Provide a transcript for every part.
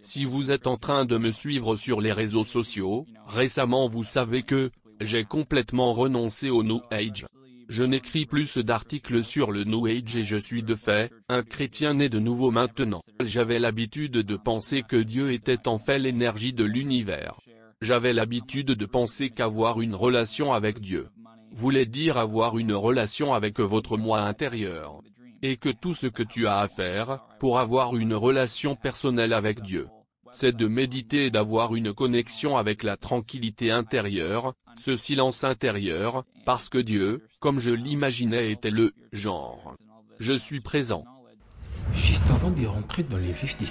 Si vous êtes en train de me suivre sur les réseaux sociaux, récemment vous savez que, j'ai complètement renoncé au New Age. Je n'écris plus d'articles sur le New Age et je suis de fait, un chrétien né de nouveau maintenant. J'avais l'habitude de penser que Dieu était en fait l'énergie de l'univers. J'avais l'habitude de penser qu'avoir une relation avec Dieu voulait dire avoir une relation avec votre moi intérieur et que tout ce que tu as à faire, pour avoir une relation personnelle avec Dieu, c'est de méditer et d'avoir une connexion avec la tranquillité intérieure, ce silence intérieur, parce que Dieu, comme je l'imaginais, était le genre. Je suis présent. Juste avant de rentrer dans les vifs des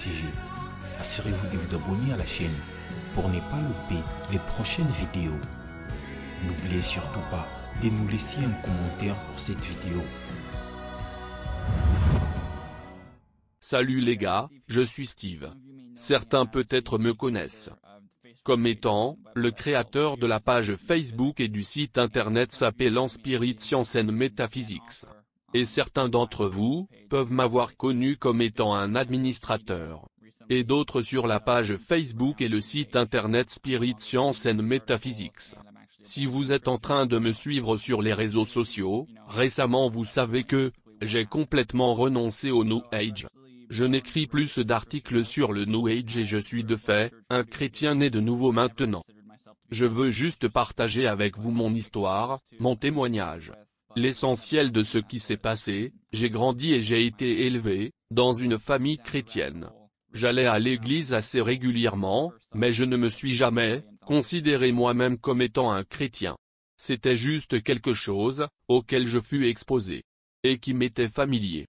assurez-vous de vous abonner à la chaîne pour ne pas louper les prochaines vidéos. N'oubliez surtout pas de nous laisser un commentaire pour cette vidéo Salut les gars, je suis Steve. Certains peut-être me connaissent comme étant, le créateur de la page Facebook et du site internet s'appelant Spirit Science and Metaphysics. Et certains d'entre vous, peuvent m'avoir connu comme étant un administrateur. Et d'autres sur la page Facebook et le site internet Spirit Science Metaphysics. Si vous êtes en train de me suivre sur les réseaux sociaux, récemment vous savez que, j'ai complètement renoncé au New Age. Je n'écris plus d'articles sur le New Age et je suis de fait, un chrétien né de nouveau maintenant. Je veux juste partager avec vous mon histoire, mon témoignage. L'essentiel de ce qui s'est passé, j'ai grandi et j'ai été élevé, dans une famille chrétienne. J'allais à l'église assez régulièrement, mais je ne me suis jamais, considéré moi-même comme étant un chrétien. C'était juste quelque chose, auquel je fus exposé et qui m'étaient familiers.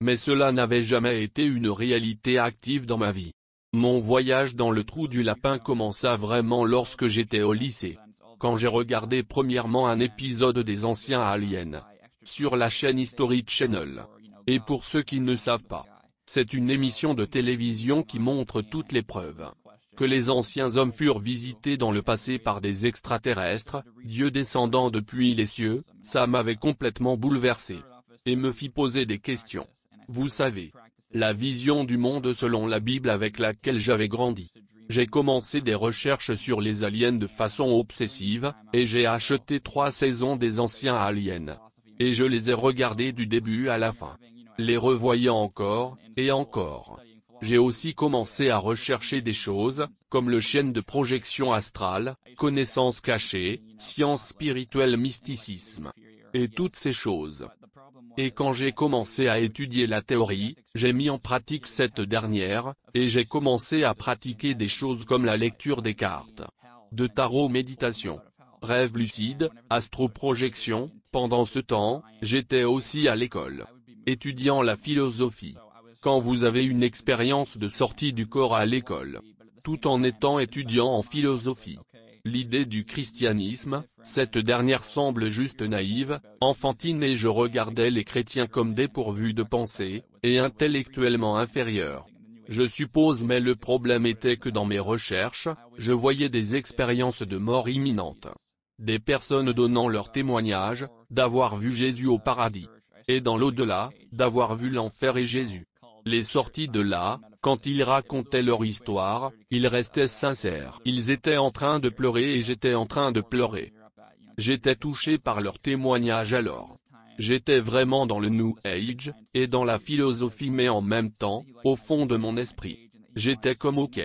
Mais cela n'avait jamais été une réalité active dans ma vie. Mon voyage dans le trou du lapin commença vraiment lorsque j'étais au lycée. Quand j'ai regardé premièrement un épisode des anciens aliens. Sur la chaîne History Channel. Et pour ceux qui ne savent pas. C'est une émission de télévision qui montre toutes les preuves que les anciens hommes furent visités dans le passé par des extraterrestres, dieux descendant depuis les cieux, ça m'avait complètement bouleversé et me fit poser des questions. Vous savez, la vision du monde selon la Bible avec laquelle j'avais grandi. J'ai commencé des recherches sur les aliens de façon obsessive, et j'ai acheté trois saisons des anciens aliens. Et je les ai regardés du début à la fin. Les revoyant encore, et encore. J'ai aussi commencé à rechercher des choses, comme le chêne de projection astrale, connaissances cachées, sciences spirituelles mysticisme. Et toutes ces choses et quand j'ai commencé à étudier la théorie, j'ai mis en pratique cette dernière, et j'ai commencé à pratiquer des choses comme la lecture des cartes, de tarot méditation, rêve lucide, astroprojection, pendant ce temps, j'étais aussi à l'école, étudiant la philosophie. Quand vous avez une expérience de sortie du corps à l'école, tout en étant étudiant en philosophie, L'idée du christianisme, cette dernière semble juste naïve, enfantine et je regardais les chrétiens comme dépourvus de pensée, et intellectuellement inférieurs. Je suppose mais le problème était que dans mes recherches, je voyais des expériences de mort imminente. Des personnes donnant leur témoignage, d'avoir vu Jésus au paradis. Et dans l'au-delà, d'avoir vu l'enfer et Jésus les sortis de là, quand ils racontaient leur histoire, ils restaient sincères. Ils étaient en train de pleurer et j'étais en train de pleurer. J'étais touché par leur témoignage alors. J'étais vraiment dans le New Age, et dans la philosophie mais en même temps, au fond de mon esprit. J'étais comme ok.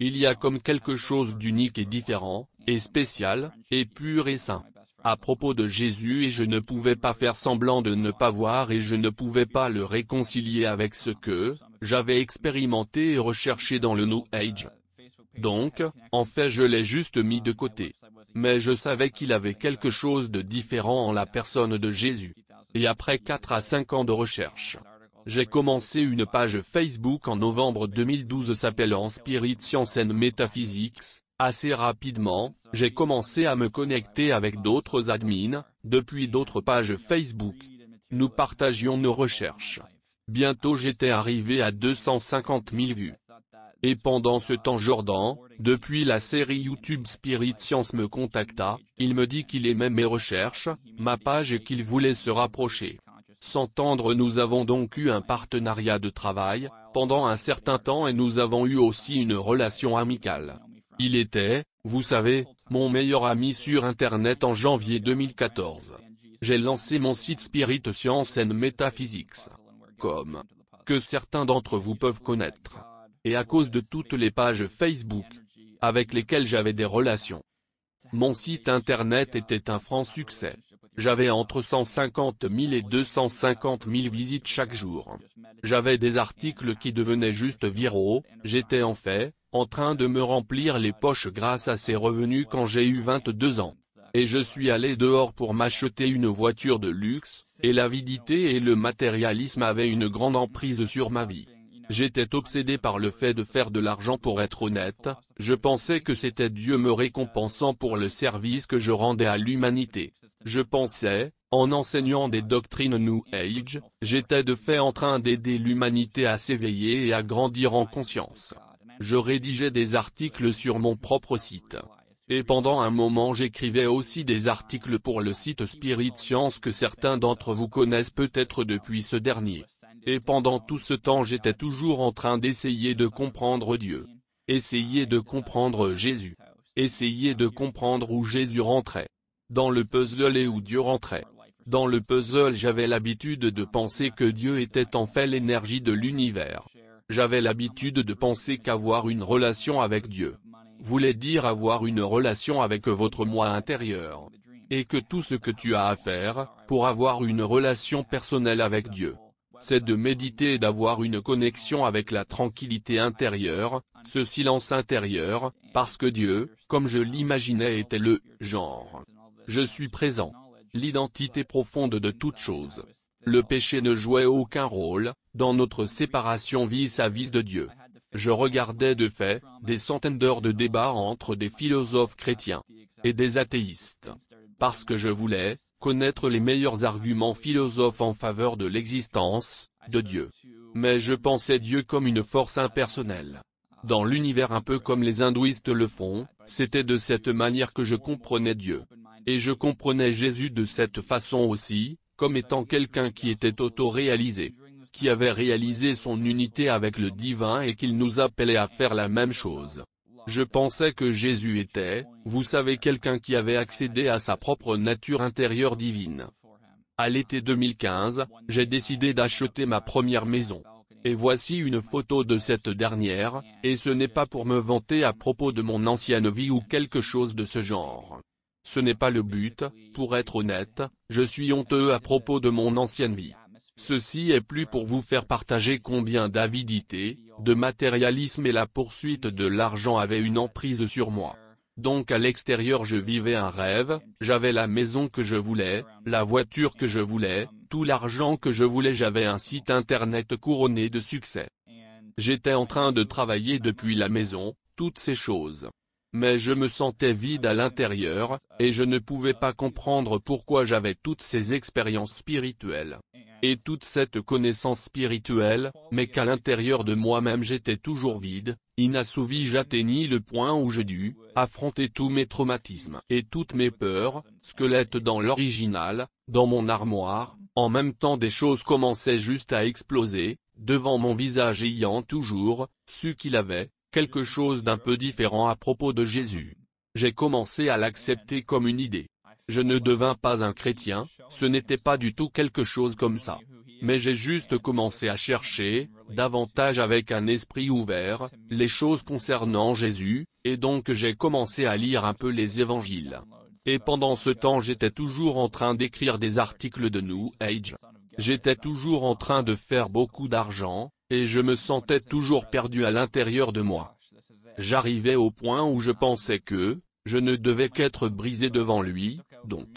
Il y a comme quelque chose d'unique et différent, et spécial, et pur et sain à propos de Jésus et je ne pouvais pas faire semblant de ne pas voir et je ne pouvais pas le réconcilier avec ce que, j'avais expérimenté et recherché dans le New Age. Donc, en fait je l'ai juste mis de côté. Mais je savais qu'il avait quelque chose de différent en la personne de Jésus. Et après 4 à 5 ans de recherche, j'ai commencé une page Facebook en novembre 2012 s'appelant Spirit Science and Metaphysics, Assez rapidement, j'ai commencé à me connecter avec d'autres admins, depuis d'autres pages Facebook. Nous partagions nos recherches. Bientôt j'étais arrivé à 250 000 vues. Et pendant ce temps Jordan, depuis la série YouTube Spirit Science me contacta, il me dit qu'il aimait mes recherches, ma page et qu'il voulait se rapprocher. S'entendre nous avons donc eu un partenariat de travail, pendant un certain temps et nous avons eu aussi une relation amicale. Il était, vous savez, mon meilleur ami sur Internet en janvier 2014. J'ai lancé mon site Spirit Science and Metaphysics. Comme. Que certains d'entre vous peuvent connaître. Et à cause de toutes les pages Facebook. Avec lesquelles j'avais des relations. Mon site Internet était un franc succès. J'avais entre 150 000 et 250 000 visites chaque jour. J'avais des articles qui devenaient juste viraux, j'étais en fait, en train de me remplir les poches grâce à ses revenus quand j'ai eu 22 ans. Et je suis allé dehors pour m'acheter une voiture de luxe, et l'avidité et le matérialisme avaient une grande emprise sur ma vie. J'étais obsédé par le fait de faire de l'argent pour être honnête, je pensais que c'était Dieu me récompensant pour le service que je rendais à l'humanité. Je pensais, en enseignant des doctrines New Age, j'étais de fait en train d'aider l'humanité à s'éveiller et à grandir en conscience. Je rédigeais des articles sur mon propre site. Et pendant un moment j'écrivais aussi des articles pour le site Spirit Science que certains d'entre vous connaissent peut-être depuis ce dernier. Et pendant tout ce temps j'étais toujours en train d'essayer de comprendre Dieu. Essayer de comprendre Jésus. Essayer de comprendre où Jésus rentrait. Dans le puzzle et où Dieu rentrait. Dans le puzzle j'avais l'habitude de penser que Dieu était en fait l'énergie de l'univers. J'avais l'habitude de penser qu'avoir une relation avec Dieu voulait dire avoir une relation avec votre moi intérieur. Et que tout ce que tu as à faire, pour avoir une relation personnelle avec Dieu, c'est de méditer et d'avoir une connexion avec la tranquillité intérieure, ce silence intérieur, parce que Dieu, comme je l'imaginais était le « genre ». Je suis présent. L'identité profonde de toute chose. Le péché ne jouait aucun rôle, dans notre séparation vis-à-vis de Dieu. Je regardais de fait, des centaines d'heures de débats entre des philosophes chrétiens et des athéistes. Parce que je voulais, connaître les meilleurs arguments philosophes en faveur de l'existence, de Dieu. Mais je pensais Dieu comme une force impersonnelle. Dans l'univers un peu comme les hindouistes le font, c'était de cette manière que je comprenais Dieu. Et je comprenais Jésus de cette façon aussi, comme étant quelqu'un qui était auto-réalisé, qui avait réalisé son unité avec le divin et qu'il nous appelait à faire la même chose. Je pensais que Jésus était, vous savez quelqu'un qui avait accédé à sa propre nature intérieure divine. À l'été 2015, j'ai décidé d'acheter ma première maison. Et voici une photo de cette dernière, et ce n'est pas pour me vanter à propos de mon ancienne vie ou quelque chose de ce genre. Ce n'est pas le but, pour être honnête, je suis honteux à propos de mon ancienne vie. Ceci est plus pour vous faire partager combien d'avidité, de matérialisme et la poursuite de l'argent avaient une emprise sur moi. Donc à l'extérieur je vivais un rêve, j'avais la maison que je voulais, la voiture que je voulais, tout l'argent que je voulais j'avais un site internet couronné de succès. J'étais en train de travailler depuis la maison, toutes ces choses mais je me sentais vide à l'intérieur, et je ne pouvais pas comprendre pourquoi j'avais toutes ces expériences spirituelles. Et toute cette connaissance spirituelle, mais qu'à l'intérieur de moi-même j'étais toujours vide, inassouvi j'atteignis le point où je dus, affronter tous mes traumatismes et toutes mes peurs, squelettes dans l'original, dans mon armoire, en même temps des choses commençaient juste à exploser, devant mon visage ayant toujours, su qu'il avait, quelque chose d'un peu différent à propos de Jésus. J'ai commencé à l'accepter comme une idée. Je ne devins pas un chrétien, ce n'était pas du tout quelque chose comme ça. Mais j'ai juste commencé à chercher, davantage avec un esprit ouvert, les choses concernant Jésus, et donc j'ai commencé à lire un peu les évangiles. Et pendant ce temps j'étais toujours en train d'écrire des articles de New Age. J'étais toujours en train de faire beaucoup d'argent, et je me sentais toujours perdu à l'intérieur de moi. J'arrivais au point où je pensais que, je ne devais qu'être brisé devant lui, donc.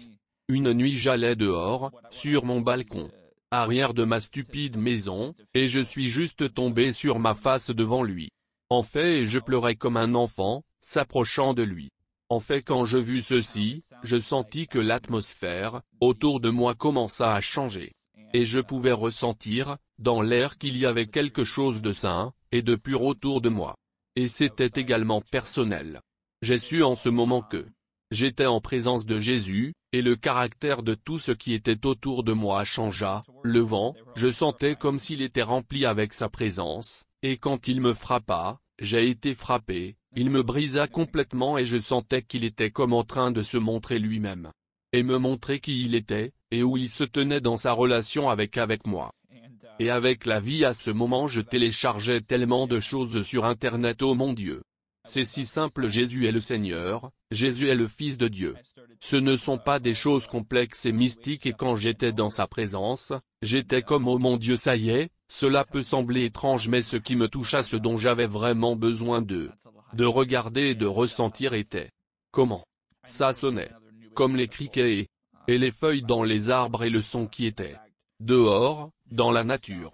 Une nuit j'allais dehors, sur mon balcon, arrière de ma stupide maison, et je suis juste tombé sur ma face devant lui. En fait je pleurais comme un enfant, s'approchant de lui. En fait quand je vus ceci, je sentis que l'atmosphère, autour de moi commença à changer. Et je pouvais ressentir, dans l'air qu'il y avait quelque chose de sain, et de pur autour de moi. Et c'était également personnel. J'ai su en ce moment que j'étais en présence de Jésus, et le caractère de tout ce qui était autour de moi changea, le vent, je sentais comme s'il était rempli avec sa présence, et quand il me frappa, j'ai été frappé, il me brisa complètement et je sentais qu'il était comme en train de se montrer lui-même. Et me montrer qui il était, et où il se tenait dans sa relation avec avec moi. Et avec la vie à ce moment je téléchargeais tellement de choses sur internet oh mon Dieu. C'est si simple Jésus est le Seigneur, Jésus est le Fils de Dieu. Ce ne sont pas des choses complexes et mystiques et quand j'étais dans sa présence, j'étais comme oh mon Dieu ça y est, cela peut sembler étrange mais ce qui me toucha ce dont j'avais vraiment besoin de, de regarder et de ressentir était. Comment Ça sonnait. Comme les criquets et les feuilles dans les arbres et le son qui était. Dehors, dans la nature.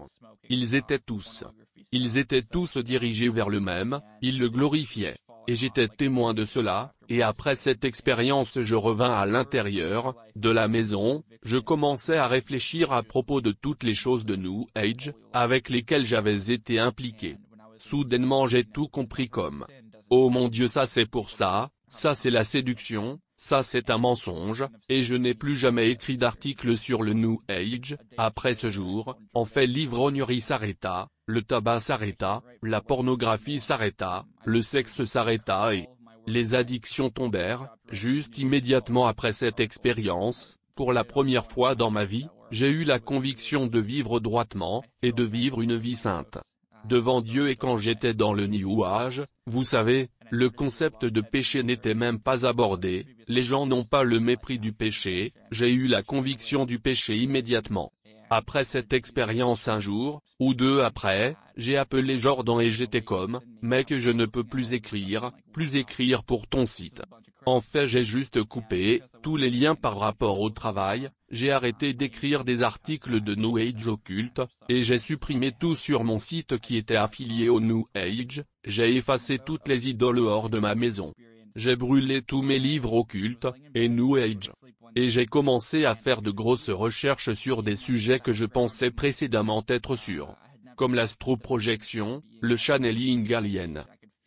Ils étaient tous. Ils étaient tous dirigés vers le même, ils le glorifiaient. Et j'étais témoin de cela, et après cette expérience je revins à l'intérieur, de la maison, je commençais à réfléchir à propos de toutes les choses de nous Age, avec lesquelles j'avais été impliqué. Soudainement j'ai tout compris comme. Oh mon Dieu ça c'est pour ça, ça c'est la séduction, ça c'est un mensonge, et je n'ai plus jamais écrit d'article sur le New Age, après ce jour, en fait l'ivrognerie s'arrêta, le tabac s'arrêta, la pornographie s'arrêta, le sexe s'arrêta et les addictions tombèrent, juste immédiatement après cette expérience, pour la première fois dans ma vie, j'ai eu la conviction de vivre droitement, et de vivre une vie sainte devant Dieu et quand j'étais dans le New Age, vous savez, le concept de péché n'était même pas abordé, les gens n'ont pas le mépris du péché, j'ai eu la conviction du péché immédiatement. Après cette expérience un jour, ou deux après, j'ai appelé Jordan et j'étais comme, mec je ne peux plus écrire, plus écrire pour ton site. En fait j'ai juste coupé, tous les liens par rapport au travail, j'ai arrêté d'écrire des articles de New Age occulte, et j'ai supprimé tout sur mon site qui était affilié au New Age, j'ai effacé toutes les idoles hors de ma maison. J'ai brûlé tous mes livres occultes, et New Age. Et j'ai commencé à faire de grosses recherches sur des sujets que je pensais précédemment être sûrs. Comme l'astroprojection, le channeling alien,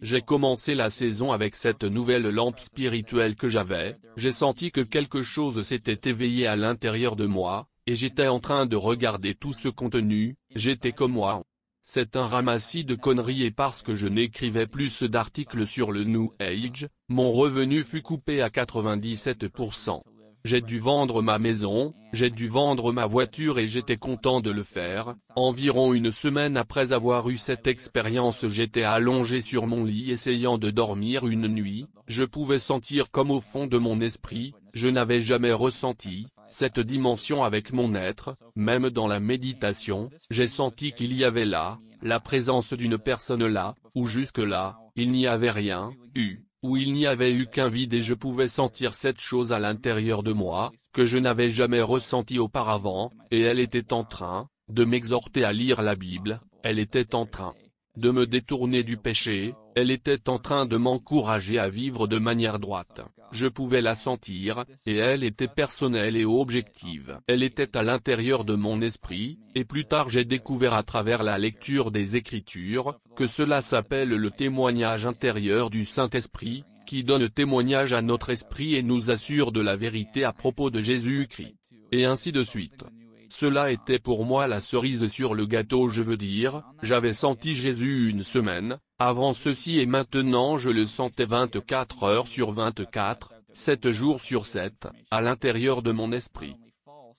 j'ai commencé la saison avec cette nouvelle lampe spirituelle que j'avais, j'ai senti que quelque chose s'était éveillé à l'intérieur de moi, et j'étais en train de regarder tout ce contenu, j'étais comme moi. C'est un ramassis de conneries et parce que je n'écrivais plus d'articles sur le New Age, mon revenu fut coupé à 97% j'ai dû vendre ma maison, j'ai dû vendre ma voiture et j'étais content de le faire, environ une semaine après avoir eu cette expérience j'étais allongé sur mon lit essayant de dormir une nuit, je pouvais sentir comme au fond de mon esprit, je n'avais jamais ressenti, cette dimension avec mon être, même dans la méditation, j'ai senti qu'il y avait là, la présence d'une personne là, ou jusque-là, il n'y avait rien, eu où il n'y avait eu qu'un vide et je pouvais sentir cette chose à l'intérieur de moi, que je n'avais jamais ressentie auparavant, et elle était en train, de m'exhorter à lire la Bible, elle était en train de me détourner du péché, elle était en train de m'encourager à vivre de manière droite. Je pouvais la sentir, et elle était personnelle et objective. Elle était à l'intérieur de mon esprit, et plus tard j'ai découvert à travers la lecture des Écritures, que cela s'appelle le témoignage intérieur du Saint-Esprit, qui donne témoignage à notre esprit et nous assure de la vérité à propos de Jésus-Christ. Et ainsi de suite. Cela était pour moi la cerise sur le gâteau je veux dire, j'avais senti Jésus une semaine, avant ceci et maintenant je le sentais 24 heures sur 24, 7 jours sur 7, à l'intérieur de mon esprit.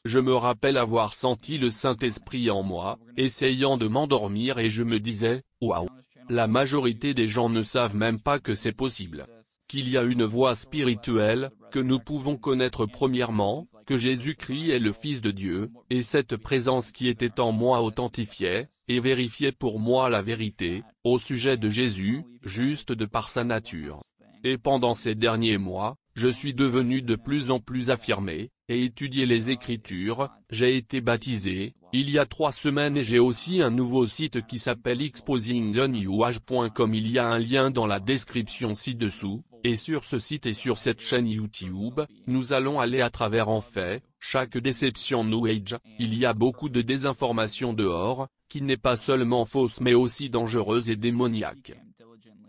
Je me rappelle avoir senti le Saint-Esprit en moi, essayant de m'endormir et je me disais, waouh La majorité des gens ne savent même pas que c'est possible. Qu'il y a une voie spirituelle, que nous pouvons connaître premièrement, que Jésus-Christ est le Fils de Dieu, et cette présence qui était en moi authentifiait, et vérifiait pour moi la vérité, au sujet de Jésus, juste de par sa nature. Et pendant ces derniers mois, je suis devenu de plus en plus affirmé, et étudié les Écritures, j'ai été baptisé, il y a trois semaines et j'ai aussi un nouveau site qui s'appelle exposingtheniwage.com il y a un lien dans la description ci-dessous, et sur ce site et sur cette chaîne YouTube, nous allons aller à travers en fait, chaque déception New Age, il y a beaucoup de désinformation dehors, qui n'est pas seulement fausse mais aussi dangereuse et démoniaque.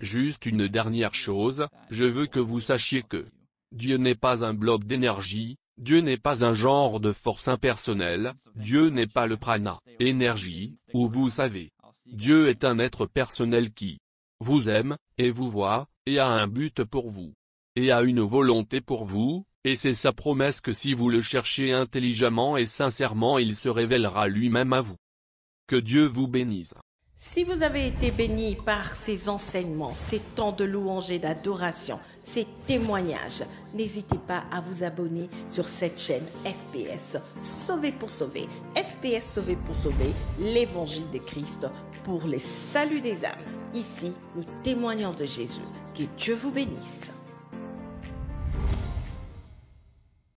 Juste une dernière chose, je veux que vous sachiez que Dieu n'est pas un bloc d'énergie, Dieu n'est pas un genre de force impersonnelle, Dieu n'est pas le prana, énergie, ou vous savez. Dieu est un être personnel qui vous aime, et vous voit, et a un but pour vous, et a une volonté pour vous, et c'est sa promesse que si vous le cherchez intelligemment et sincèrement il se révélera lui-même à vous. Que Dieu vous bénisse. Si vous avez été béni par ces enseignements, ces temps de louange et d'adoration, ces témoignages, n'hésitez pas à vous abonner sur cette chaîne SPS Sauver pour Sauver, SPS Sauvé pour Sauver, l'évangile de Christ pour les saluts des âmes. Ici, nous témoignons de Jésus. Que Dieu vous bénisse.